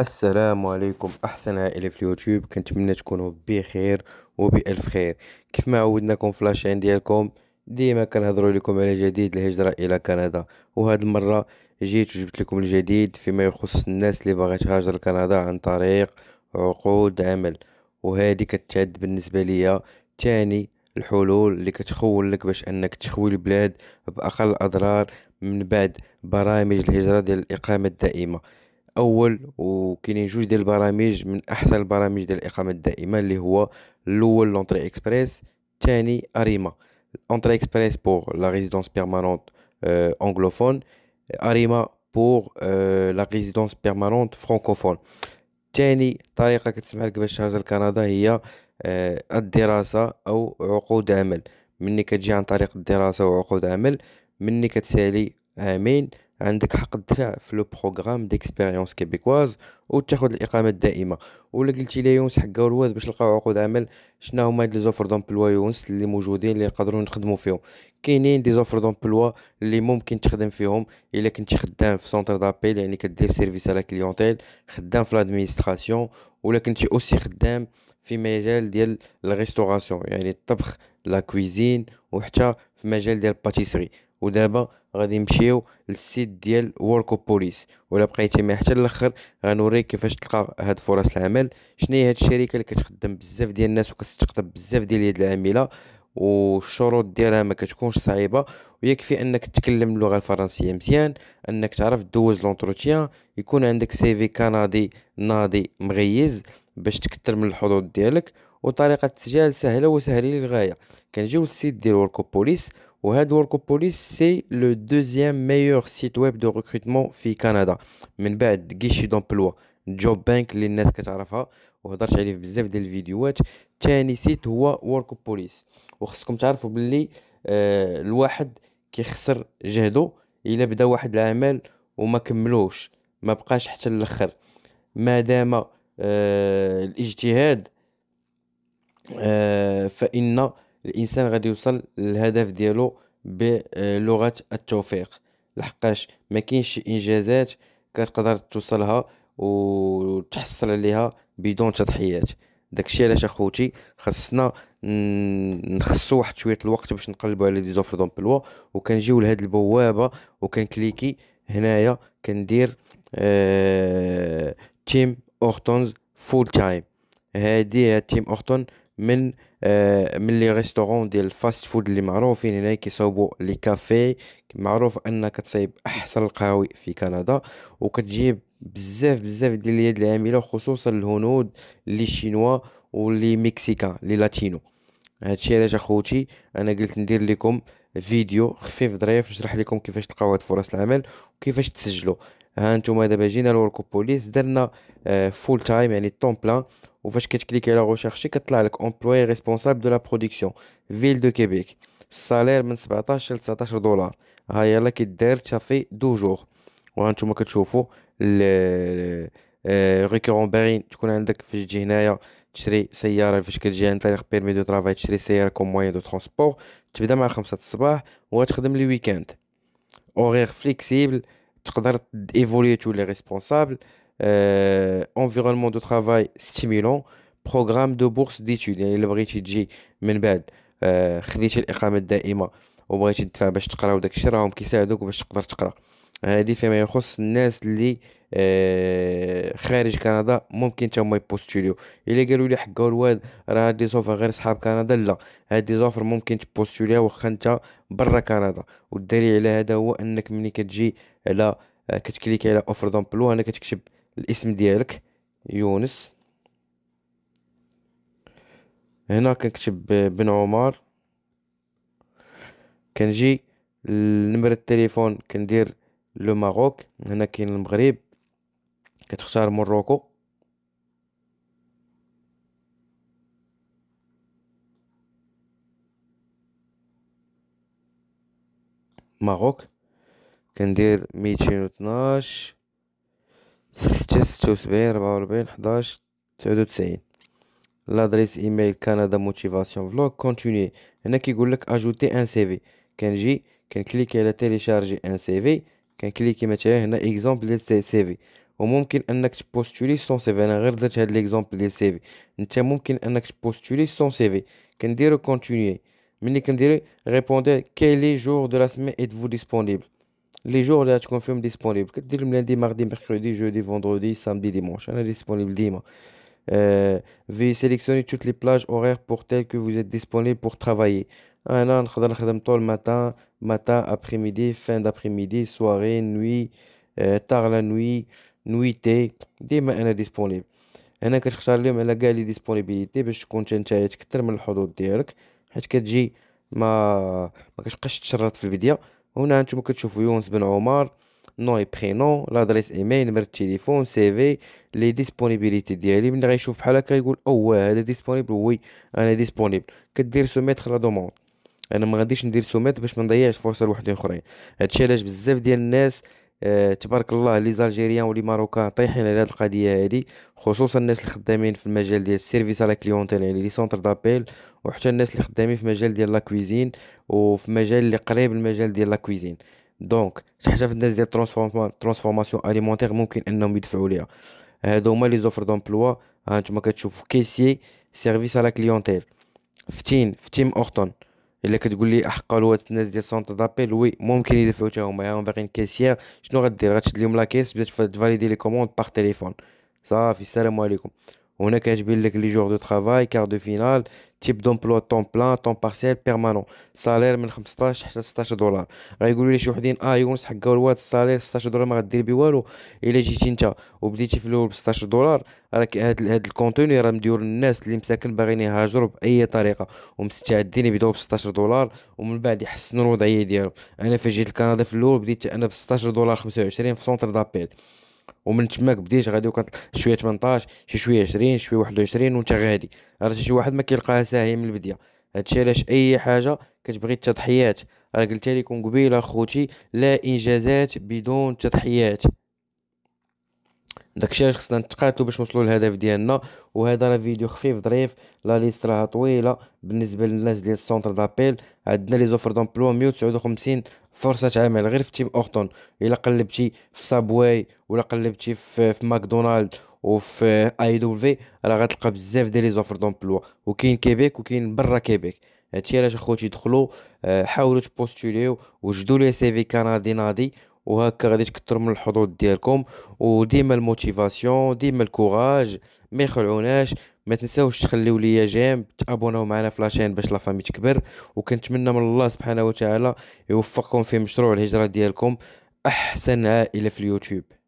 السلام عليكم احسن عائله في اليوتيوب كنتمنى تكونوا بخير وبالف خير كيف ما عودناكم في لاشين ديالكم ديما كنهضروا لكم على جديد الهجره الى كندا وهذه المره جيت وجبت لكم الجديد فيما يخص الناس اللي باغا تهاجر لكندا عن طريق عقود عمل وهذه كتعد بالنسبه ليا تاني الحلول اللي كتخول لك باش انك تخوي البلاد باقل الاضرار من بعد برامج الهجره ديال الاقامه الدائمه الاول وكاينين جوج ديال البرامج من احسن البرامج ديال الاقامه الدائمه اللي هو الاول لونتري اكسبريس الثاني اريما لونتري اكسبريس بور لا ريزيدونس بيرمانونت انغلوفون اريما بور لا ريزيدونس بيرمانونت فرانكوفون تاني طريقة كتسمح لك باش تهاجر لكندا هي euh, الدراسة أو عقود عمل مني كتجي عن طريق الدراسة وعقود عمل مني كتسالي عامين عندك حق الدفع في لو بروغرام ديكسبيريونس كيبيكواز وتاخذ الاقامه الدائمه ولا قلتي لي يونس حقا الواد باش نلقاو عقود عمل شنو هما لي زوفر دومبلوا يونس اللي موجودين اللي نقدروا نخدموا فيهم كاينين دي زوفر دومبلوا اللي ممكن تخدم فيهم الا كنتي خدام في سونتر دابيل يعني كدير سيرفيس على كليونتيل خدام في لادمينستراسيون ولا كنتي اوسي خدام في مجال ديال الريستوراسيون يعني الطبخ لا كويزين وحتى في مجال ديال الباتيسري ودابا غادي نمشيو للسيت ديال وركو بوليس ولا بقيتي معايا حتى الاخر غنوريك كيفاش تلقى هاد فرص العمل شنو هي هاد الشركه اللي كتخدم بزاف ديال الناس وكتستقطب بزاف ديال اليد العامله والشروط ديالها ما كتكونش صعيبه ويكفي انك تتكلم اللغه الفرنسيه مزيان انك تعرف دوز لونتروتيان يكون عندك سيفي كندي ناضي مغيز باش تكثر من الحظوظ ديالك وطريقه التسجيل سهله وسهله للغايه كنجيو للسيت ديال وركو بوليس وهاد ورك بوليس سي لو دوزيام ميور سيت ويب دو ريكروتمون في كندا من بعد غيشي دومبلوا جوب بانك اللي الناس كتعرفها وهضرت عليه في بزاف ديال الفيديوهات تاني سيت هو ورك بوليس وخصكم تعرفوا باللي آه الواحد كيخسر جهدو الا بدا واحد العمل وما كملوش ما بقاش حتى الاخر ما دام آه الاجتهاد آه فان الانسان غادي يوصل للهدف ديالو بلغه التوفيق لحقاش ما كاينش شي انجازات كتقدر توصلها وتحصل عليها بدون تضحيات داكشي علاش اخوتي خصنا نخصو واحد شويه الوقت باش نقلبوا على دي زوفر دومبلوا وكنجيو لهاد البوابه وكنكليكي هنايا كندير تيم اورتونز فول تايم هادي هي تيم اورتون من آه، من لي ريستورون ديال الفاست فود اللي معروفين هنا كيصاوبوا لي كافي معروف انك تصايب احسن القهوي في كندا وكتجيب بزاف بزاف ديال اليد العامله خصوصا الهنود اللي شينوا واللي مكسيكان اللي لاتينو هادشي علاش اخوتي انا قلت ندير لكم فيديو خفيف ظريف نشرح لكم كيفاش تلقاو هاد فرص العمل وكيفاش تسجلوا ها نتوما دابا جينا لورك بوليس درنا فول آه، تايم يعني طون بلان وفاش كتكليك على غوشيرشي كطلع لك امبلوي ريسبونسابل دو لا برودكسيون فيل دو كيبيك السالير من 17 ل 19 دولار ها يلا كيدار صافي دو جور وهانتوما كتشوفوا ريكورون آه، بارين تكون عندك فاش تجي هنايا تشري سياره فاش كتجي عن طريق بيرمي دو ترافاي تشري سياره كوم موان دو ترونسبور تبدا مع 5 الصباح وتخدم لي ويكاند اوغير فليكسيبل Tu peux évoluer tous les responsables, euh, environnement de travail stimulant, programme de bourse d'études, c'est-à-dire que tu peux venir après, tu peux faire des études, tu peux faire des études, tu peux faire des études. هذه فيما يخص الناس اللي آه خارج كندا ممكن تا يبوستوليو الا قالوا لي حقا الواد راه هاد لي زوفر غير صحاب كندا لا هاد لي زوفر ممكن تبوستوليها واخا انت برا كندا والدليل على هذا هو انك ملي كتجي على آه، كتكليك كتكليكي على اوفر دومبلو هنا كتكتب الاسم ديالك يونس هنا كنكتب بن عمر كنجي لنمرة التليفون كندير لو ماروك هنا كاين المغرب كتختار موروكو ماروك كندير ميتين وطناش ستة ستة وسبعين ربعة وربعين حداش تسعود وتسعين لادريس ايميل كندا موتيفاسيون فلوغ كونتيني هنا كيقول لك اجوتي ان سيفي كنجي كنكليكي على تيليشارجي ان سيفي Cliquez maintenant un exemple de CV au monde qui est un acte postulé sans CV. Un rêve de l'exemple de CV. Un témoin qui est un acte postulé sans CV. Quand dire continuez, mais n'est qu'un dire répondez quels jours de la semaine êtes-vous disponible? Les jours là, tu confirmes disponible. Que dire lundi, mardi, mercredi, jeudi, vendredi, samedi, dimanche. Un disponible dimanche. Euh, Vé sélectionner toutes les plages horaires pour telles que vous êtes disponible pour travailler. انا نقدر نخدم طول ماتان ماتان ابخي ميدي فان دابخي ميدي سواري نوي تاغ لا نوي نويتي ديما انا ديسپونيبل انا كتختار اليوم على كاع لي ديسپونيبيليتي باش تكون نتايا تكثر من الحظوظ ديالك حيت كتجي ما ما كتبقاش تشرط في البداية هنا نتوما كتشوفوا يونس بن عمر نو اي برينو لادريس ايميل نمر التليفون سي في لي ديسپونيبيليتي ديالي ملي غيشوف بحال هكا يقول اوه هذا ديسپونيبل وي انا ديسپونيبل كدير سو لا دوموند انا ما غاديش ندير سومات باش ما نضيعش فرصه لوحدين اخرين هادشي علاش بزاف ديال الناس آه تبارك الله لي زالجيريان ولي ماروكان طايحين على هاد القضيه هادي خصوصا الناس اللي خدامين في المجال ديال السيرفيس على كليونتيل يعني لي سونتر دابيل وحتى الناس اللي خدامين في مجال ديال لا كويزين وفي مجال اللي قريب المجال ديال لا كويزين دونك حاجه في الناس ديال ترانسفورماسيون اليمونتير ممكن انهم يدفعوا ليها هادو هما لي زوفر دومبلوا ها نتوما كتشوفوا كيسيي سيرفيس على كليونتيل فتين في تيم اورتون Et là, tu me dis que des centres Oui, je faire. une caissière. Je te le la caisse. valider les commandes par téléphone. Ça va, وهنا كاتبين لك لي جور دو ترافاي كار دو فينال تيب دومبلوا طون بلان طون بارسيال بيرمانون سالير من 15 حتى 16 دولار غيقولوا لي شي وحدين اه يونس حكا الواد السالير 16 دولار ما غدير به والو الا جيتي انت وبديتي في الاول ب 16 دولار راك هاد هاد الكونتوني راه مديور الناس اللي مساكن باغيين يهاجروا باي طريقه ومستعدين يبداو ب 16 دولار ومن بعد يحسنوا الوضعيه ديالهم انا فاش جيت لكندا في الاول بديت انا ب 16 دولار 25 في سونتر دابيل ومن تماك بديت غادي وكنت شويه 18 شي شويه 20 شويه 21 وانت غادي راه شي واحد ما كيلقاها ساهي من البدايه هادشي علاش اي حاجه كتبغي التضحيات راه قلت لكم قبيله اخوتي لا انجازات بدون تضحيات داكشي علاش خصنا نتقاتلوا باش نوصلوا للهدف ديالنا وهذا راه فيديو خفيف ظريف لا ليست راها طويله بالنسبه للناس ديال السونتر دابيل عندنا لي زوفر دومبلوا 159 فرصه عمل غير في تيم اورتون الا قلبتي في سابواي ولا قلبتي في, في ماكدونالد وفي اي دبليو في راه غتلقى بزاف ديال لي زوفر دومبلوا وكاين كيبيك وكاين برا كيبيك هادشي علاش اخوتي دخلوا آه، حاولوا تبوستوليو وجدوا لي سيفي كندي نادي وهكا غادي تكثر من الحظوظ ديالكم وديما الموتيفاسيون ديما الكوراج ما يخلعوناش ما تنساوش تخليو ليا جيم تابوناو معنا في لاشين باش لافامي تكبر وكنتمنى من الله سبحانه وتعالى يوفقكم في مشروع الهجره ديالكم احسن عائله في اليوتيوب